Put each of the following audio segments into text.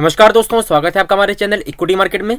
नमस्कार दोस्तों स्वागत है आपका हमारे चैनल इक्विटी मार्केट में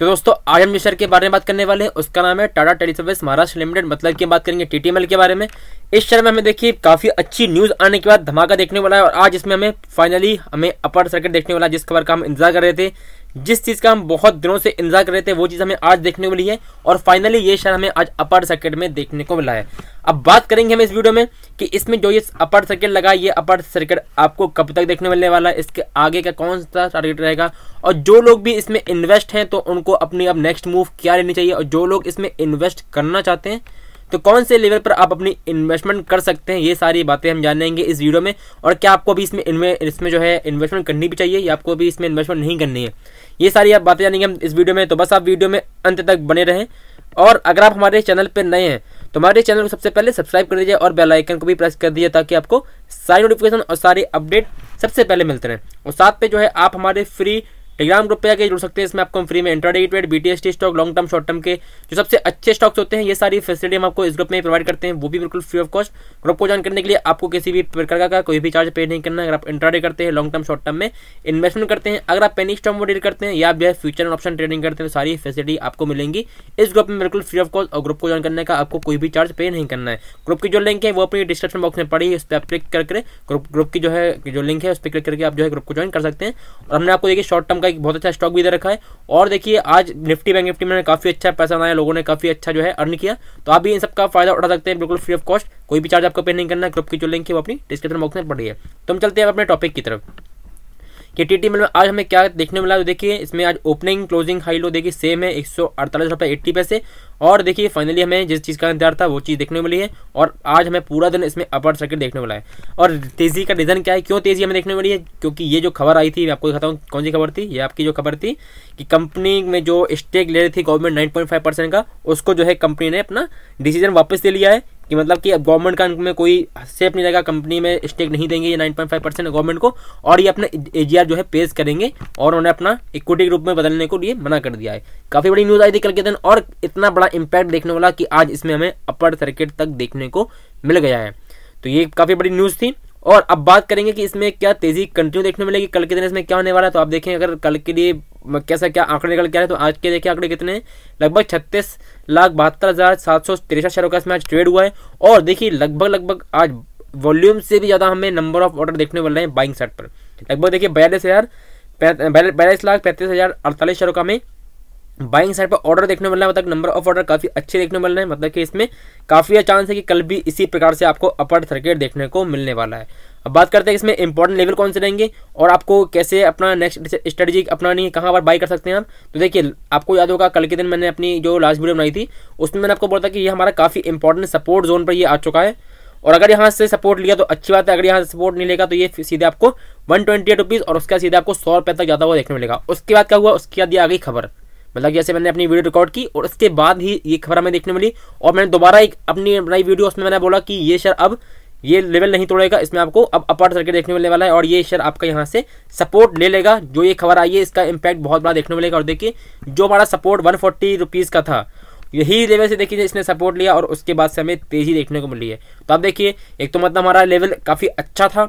तो दोस्तों आज हम जिस शेयर के बारे में बात करने वाले हैं उसका नाम है Tata Tele Service Maharashtra Limited मतलब की बात करेंगे टीटीएमएल के बारे में इस शेयर में हमें देखिए काफ़ी अच्छी न्यूज़ आने के बाद धमाका देखने वाला है और आज इसमें हमें फाइनली हमें अपर सर्किट देखने वाला है जिस खबर का हम इंतजार कर रहे थे जिस चीज़ का हम बहुत दिनों से इंतजार कर रहे थे वो चीज़ हमें आज देखने को मिली है और फाइनली ये शेयर हमें आज अपर सर्किट में देखने को मिला है अब बात करेंगे हम इस वीडियो में कि इसमें जो ये अपर सर्किट लगा ये अपर सर्किट आपको कब तक देखने मिलने वाला है इसके आगे का कौन सा टारगेट रहेगा और जो लोग भी इसमें इन्वेस्ट हैं तो उनको अपनी अब नेक्स्ट मूव क्या लेनी चाहिए और जो लोग इसमें इन्वेस्ट करना चाहते हैं तो कौन से लेवल पर आप अपनी इन्वेस्टमेंट कर सकते हैं ये सारी बातें हम जानेंगे इस वीडियो में और क्या आपको अभी इसमें इसमें जो है इन्वेस्टमेंट करनी भी चाहिए या आपको अभी इसमें इन्वेस्टमेंट नहीं करनी है ये सारी आप बातें जानेंगे हम इस वीडियो में तो बस आप वीडियो में अंत तक बने रहें और अगर आप हमारे चैनल पर नए हैं तो हमारे चैनल को सबसे पहले सब्सक्राइब कर दीजिए और बेल आइकन को भी प्रेस कर दीजिए ताकि आपको सारी नोटिफिकेशन और सारे अपडेट सबसे पहले मिलते रहें और साथ पे जो है आप हमारे फ्री टेलीग्राम ग्रुप पे आके जुड़ सकते हैं इसमें आपको हम फ्री में इंटरडे ट्रेड टी stock long term short term के जो सबसे अच्छे स्टॉक्स होते हैं ये सारी फैसिलिटी हम आपको इस ग्रुप में प्रोवाइड करते हैं वो भी बिल्कुल फ्री ऑफ कॉस्ट ग्रुप को ज्वाइन करने के लिए आपको किसी भी प्रकार का कोई भी चार्ज पे नहीं करना अगर आप इंटरडे करते हैं लॉन्ग टर्म शॉर्ट टर्म में इन्वेस्टमेंट करते हैं अगर आप पेनी स्टॉक में डील करते हैं या आप फ्यूचर एंड ऑप्शन ट्रेडिंग करते हैं सारी फैसिलिटी आपको मिलेंगी इस ग्रुप में बिल्कुल फ्री ऑफ कॉस्ट और ग्रुप को ज्वाइन करने का आपको कोई भी चार्ज पे नहीं करना है ग्रुप की जो लिंक है वो अपनी डिस्क्रिप्शन बॉक्स में पड़ी है उस पर आप क्लिक करके ग्रुप ग्रुप की जो है जो लिंक है उस पर क्लिक करके आप जो है ग्रुप को ज्वाइन कर सकते हैं और हमने आपको देखिए शॉर्ट टर्म का एक बहुत अच्छा स्टॉक भी दे रखा है और देखिए आज निफ्टी बैंक निफ्टी में काफ़ी अच्छा पैसा बनाया लोगों ने काफ़ी अच्छा जो है अर्न किया तो आप भी इन सबका फायदा उठा सकते हैं बिल्कुल फ्री ऑफ कॉस्ट कोई भी चार्ज आपको पे नहीं करना ग्रुप की जो लिंक है वो अपनी डिस्क्रिप्शन बॉक्स में पड़ी है तो हम चलते हैं अपने टॉपिक की तरफ कि टी टी में आज हमें क्या देखने मिला तो देखिए इसमें आज ओपनिंग क्लोजिंग हाई लो देखिए सेम है एक सौ अड़तालीस रुपये एट्टी पैसे और देखिए फाइनली हमें जिस चीज़ का इंतजार था वो चीज़ देखने मिली है और आज हमें पूरा दिन इसमें अपर सर्किट देखने मिला है और तेज़ी का रीज़न क्या है क्यों तेज़ी हमें देखने मिली है क्योंकि ये जो खबर आई थी मैं आपको दिखाता हूँ कौन सी खबर थी ये आपकी जो खबर थी कि कंपनी में जो स्टेक ले रही थी government nine point five percent का उसको जो है कंपनी ने अपना डिसीजन वापस ले लिया है कि मतलब कि अब गवर्नमेंट का में कोई सेफ नहीं रहेगा कंपनी में स्टेक नहीं देंगे ये nine point five percent government को और ये अपना ए जो है पेश करेंगे और उन्हें अपना इक्विटी के रूप में बदलने को लिए मना कर दिया है काफ़ी बड़ी न्यूज़ आई थी कल के दिन और इतना बड़ा इम्पैक्ट देखने वाला कि आज इसमें हमें अपर सर्किट तक देखने को मिल गया है तो ये काफ़ी बड़ी न्यूज़ थी और अब बात करेंगे कि इसमें क्या तेज़ी कंटिन्यू देखने मिलेगी कल के दिन इसमें क्या होने वाला है तो आप देखें अगर कल के लिए कैसा क्या आंकड़े निकल के आ रहे तो आज के देखिए आंकड़े कितने लगभग छत्तीस लाख बहत्तर हज़ार सात सौ तिरसठ शेयरों का इसमें आज ट्रेड हुआ है और देखिए लगभग लगभग आज वॉल्यूम से भी ज़्यादा हमें नंबर ऑफ ऑर्डर देखने मिल रहे हैं बाइंग सेट पर लगभग देखिए बयालीस हज़ार बयालीस लाख पैंतीस हज़ार अड़तालीस शेयरों का हमें बाइंग साइड पर ऑर्डर देखने मिल रहा है मतलब नंबर ऑफ ऑर्डर काफ़ी अच्छे देखने मिल रहे हैं मतलब कि इसमें काफ़ी चांस है कि कल भी इसी प्रकार से आपको अपर सर्किट देखने को मिलने वाला है अब बात करते हैं इसमें इंपॉर्टेंट लेवल कौन से रहेंगे और आपको कैसे अपना नेक्स्ट स्ट्रेटेजी अपनानी नहीं कहाँ पर बाई कर सकते हैं आप तो देखिए आपको याद होगा कल के दिन मैंने अपनी जो लास्ट वीडियो बनाई थी उसमें मैंने आपको बोला था कि ये हमारा काफ़ी इंपॉर्टेंट सपोर्ट जोन पर ये आ चुका है और अगर यहाँ से सपोर्ट लिया तो अच्छी बात है अगर यहाँ से सपोर्ट नहीं लेगा तो ये सीधे आपको वन ट्वेंटी एट रुपीज़ और उसके बाद सीधे आपको सौ तक जाता हुआ देखने मिलेगा उसके बाद क्या हुआ उसके बाद ये आ गई खबर मतलब जैसे मैंने अपनी वीडियो रिकॉर्ड की और उसके बाद ही ये खबर हमें देखने मिली और मैंने दोबारा एक अपनी नई वीडियो उसमें मैंने बोला कि ये शेयर अब ये लेवल नहीं तोड़ेगा इसमें आपको अब अपर सर्किट देखने मिलने वाला है और ये शेयर आपका यहाँ से सपोर्ट ले लेगा जो ये खबर आई है इसका इम्पैक्ट बहुत बड़ा देखने मिलेगा और देखिए जो हमारा सपोर्ट वन फोर्टी का था यही लेवल से देखिए इसने सपोर्ट लिया और उसके बाद से हमें तेज़ी देखने को मिली है तो आप देखिए एक तो मतलब हमारा लेवल काफ़ी अच्छा था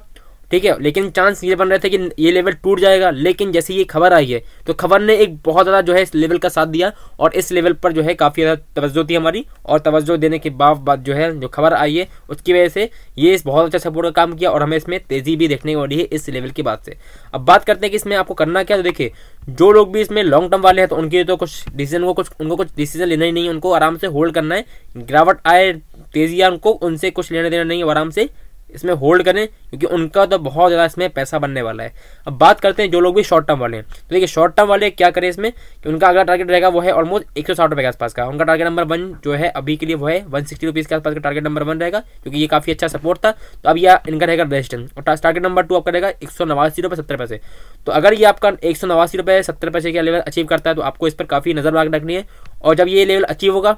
ठीक है लेकिन चांस ये बन रहे थे कि ये लेवल टूट जाएगा लेकिन जैसे ये खबर आई है तो खबर ने एक बहुत ज़्यादा जो है इस लेवल का साथ दिया और इस लेवल पर जो है काफ़ी ज़्यादा तवज्जो थी हमारी और तवज्जो देने के बाद जो है जो खबर आई है उसकी वजह से ये इस बहुत अच्छा सपोर्ट का काम किया और हमें इसमें तेज़ी भी देखने को मिली है इस लेवल की बात से अब बात करते हैं कि इसमें आपको करना क्या तो देखिए जो लोग भी इसमें लॉन्ग टर्म वाले हैं तो उनके तो कुछ डिसीजन को कुछ उनको कुछ डिसीजन लेना ही नहीं है उनको आराम से होल्ड करना है गिरावट आए तेजी आए उनको उनसे कुछ लेना देना नहीं है आराम से इसमें होल्ड करें क्योंकि उनका तो बहुत ज़्यादा इसमें पैसा बनने वाला है अब बात करते हैं जो लोग भी शॉर्ट टर्म वाले हैं तो देखिए शॉर्ट टर्म वाले क्या करें इसमें कि उनका अगला टारगेट रहेगा वो है ऑलमोस्ट एक सौ साठ रुपये के आसपास का उनका टारगेट नंबर वन जो है अभी के लिए वो है वन सिक्सटी रुपीज़ के आसपास का टारगेट नंबर वन रहेगा क्योंकि ये काफ़ी अच्छा सपोर्ट था तो अब यह इनका रहेगा रेजिस्टेंस और टारगेट नंबर टू आपका रहेगा एक सौ नवासी रुपये सत्तर पैसे तो अगर ये आपका एक सौ नवासी रुपये सत्तर पैसे का लेवल अचीव करता है तो आपको इस पर काफ़ी नज़र रखनी है और जब ये लेवल अचीव होगा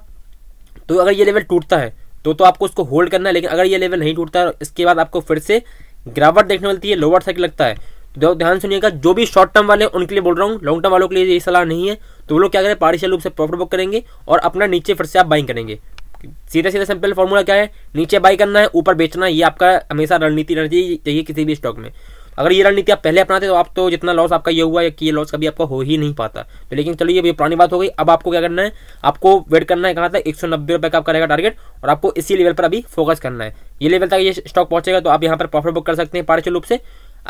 तो अगर ये लेवल टूटता है तो तो आपको उसको होल्ड करना है लेकिन अगर ये लेवल नहीं टूटता है इसके बाद आपको फिर से गिरावट देखने मिलती है लोअर साइकिल लगता है तो ध्यान सुनिएगा जो भी शॉर्ट टर्म वाले उनके लिए बोल रहा हूँ लॉन्ग टर्म वालों के लिए ये सलाह नहीं है तो वो लोग क्या करें पार्शियल रूप से प्रॉफिट बुक करेंगे और अपना नीचे फिर से आप बाइंग करेंगे सीधा सीधा सिंपल फॉर्मूला क्या है नीचे बाई करना है ऊपर बेचना है ये आपका हमेशा रणनीति रहनी चाहिए किसी भी स्टॉक में अगर ये रणनीति आप पहले अपनाते तो आप तो जितना लॉस आपका ये हुआ कि ये लॉस कभी आपको हो ही नहीं पाता तो लेकिन चलिए अभी पुरानी बात हो गई अब आपको क्या करना है आपको वेट करना है कहा था एक सौ का आपका रहेगा टारगेट और आपको इसी लेवल पर अभी फोकस करना है ये लेवल तक ये स्टॉक पहुंचेगा तो आप यहाँ पर प्रॉफिट बुक कर सकते हैं पार्शियल रूप से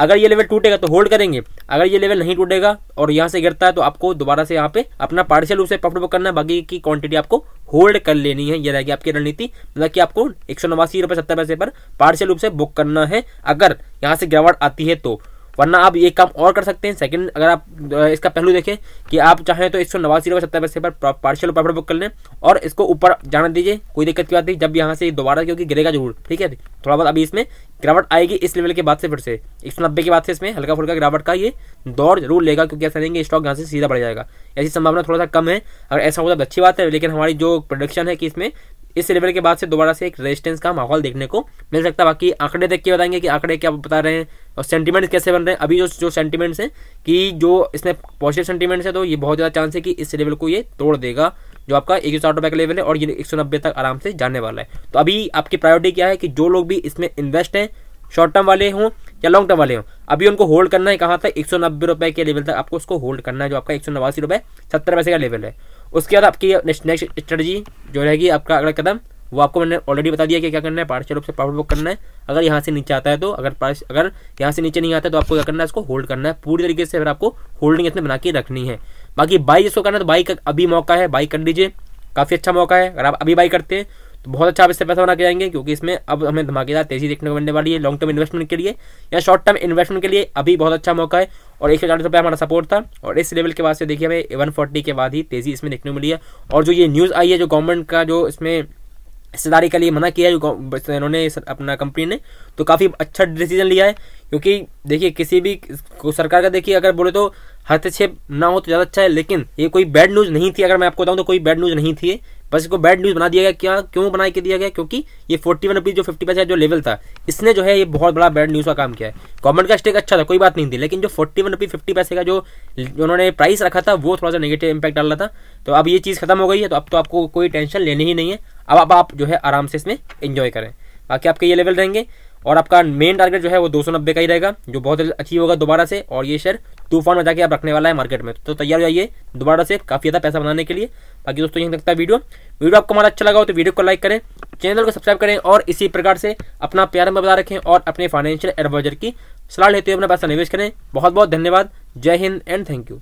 अगर ये लेवल टूटेगा तो होल्ड करेंगे अगर ये लेवल नहीं टूटेगा और यहाँ से गिरता है तो आपको दोबारा से यहाँ पे अपना पार्शियल रूप से प्रॉफिट बुक करना है बाकी की क्वांटिटी आपको होल्ड कर लेनी है ये रहेगी आपकी रणनीति मतलब कि आपको एक सौ नवासी रुपये सत्तर पैसे पर पार्शियल रूप से बुक करना है अगर यहाँ से गिरावट आती है तो वरना आप ये काम और कर सकते हैं सेकंड अगर आप इसका पहलू देखें कि आप चाहें तो एक सौ नवासी रुपये सत्तर पैसे पर पार्शियल प्रॉफिट बुक कर लें और इसको ऊपर जाना दीजिए कोई दिक्कत की बात नहीं जब यहाँ से दोबारा क्योंकि गिरेगा जरूर ठीक है थोड़ा बहुत अभी इसमें गिरावट आएगी इस लेवल के बाद से फिर से एक सौ नब्बे के बाद से इसमें हल्का फुल्का गिरावट का ये दौर जरूर लेगा क्योंकि ऐसा नहीं स्टॉक यहाँ से सीधा बढ़ जाएगा ऐसी संभावना थोड़ा सा कम है अगर ऐसा होता तो अच्छी बात है लेकिन हमारी जो प्रोडक्शन है कि इसमें इस लेवल के बाद से दोबारा से एक रेजिस्टेंस का माहौल देखने को मिल सकता है बाकी आंकड़े देख के बताएंगे कि आंकड़े क्या बता रहे हैं और सेंटीमेंट्स कैसे बन रहे हैं अभी जो जो सेंटीमेंट्स हैं कि जो इसमें पॉजिटिव सेंटीमेंट्स है तो ये बहुत ज़्यादा चांस है कि इस लेवल को ये तोड़ देगा जो आपका एक सौ रुपए का लेवल है और ये एक सौ नब्बे तक आराम से जाने वाला है तो अभी आपकी प्रायोरिटी क्या है कि जो लोग भी इसमें इन्वेस्ट हैं शॉर्ट टर्म वाले हों या लॉन्ग टर्म वाले हों अभी उनको होल्ड करना है कहाँ तक एक सौ नब्बे के लेवल तक आपको उसको होल्ड करना है जो आपका एक सौ नवासी रुपये सत्तर पैसे का लेवल है उसके बाद आपकी नेक्स्ट स्ट्रेटजी जो रहेगी आपका अगला कदम वो आपको मैंने ऑलरेडी बता दिया कि क्या करना है पार्शियल रूप से प्रॉफिट बुक करना है अगर यहाँ से नीचे आता है तो अगर पार्श अगर यहाँ से नीचे नहीं आता है तो आपको क्या करना है इसको होल्ड करना है पूरी तरीके से अगर आपको होल्डिंग इसमें बना के रखनी है बाकी बाई जिसको करना है तो बाई का अभी मौका है बाई कर लीजिए काफ़ी अच्छा मौका है अगर आप अभी बाई करते हैं तो बहुत अच्छा आप इससे पैसा बना के जाएंगे क्योंकि इसमें अब हमें धमाकेदार तेजी देखने को मिलने वाली है लॉन्ग टर्म इन्वेस्टमेंट के लिए या शॉर्ट टर्म इन्वेस्टमेंट के लिए अभी बहुत अच्छा मौका है और एक सौ रुपये हमारा सपोर्ट था और इस लेवल के बाद से देखिए हमें वन फोर्टी के बाद ही तेजी इसमें देखने को मिली है और जो ये न्यूज़ आई है जो गवर्नमेंट का जो इसमें हिस्सेदारी के लिए मना किया है इन्होंने अपना कंपनी ने तो काफ़ी अच्छा डिसीजन लिया है क्योंकि देखिए किसी भी सरकार का देखिए अगर बोले तो हस्तक्षेप ना हो तो ज़्यादा अच्छा है लेकिन ये कोई बैड न्यूज़ नहीं थी अगर मैं आपको बताऊँ तो कोई बैड न्यूज़ नहीं थी बस इसको बैड न्यूज़ बना दिया गया क्या क्यों बना के दिया गया क्योंकि ये फोर्टी वन रुपीज़ जो फिफ्टी पैसा जो लेवल था इसने जो है ये बहुत बड़ा बैड न्यूज़ का काम किया है गवर्नमेंट का स्टेक अच्छा था कोई बात नहीं थी लेकिन जो फोर्टी वन रुपीज़ फिफ्टी पैसे का जो उन्होंने प्राइस रखा था वो थोड़ा सा नेगेटिव इम्पैक्ट डाला था तो अब ये चीज़ खत्म हो गई है तो अब तो आपको कोई टेंशन लेनी ही नहीं है अब अब आप जो है आराम से इसमें इन्जॉय करें बाकी आपके ये लेवल रहेंगे और आपका मेन टारगेट जो है वो नब्बे का ही रहेगा जो बहुत अच्छी होगा दोबारा से और ये शेयर तूफान में जाके आप रखने वाला है मार्केट में तो तैयार हो जाइए दोबारा से काफ़ी ज़्यादा पैसा बनाने के लिए बाकी दोस्तों यहीं लगता है वीडियो वीडियो आपको हमारा अच्छा लगा हो तो वीडियो को लाइक करें चैनल को सब्सक्राइब करें और इसी प्रकार से अपना प्यार में बता रखें और अपने फाइनेंशियल एडवाइजर की सलाह लेते हुए अपना पैसा निवेश करें बहुत बहुत धन्यवाद जय हिंद एंड थैंक यू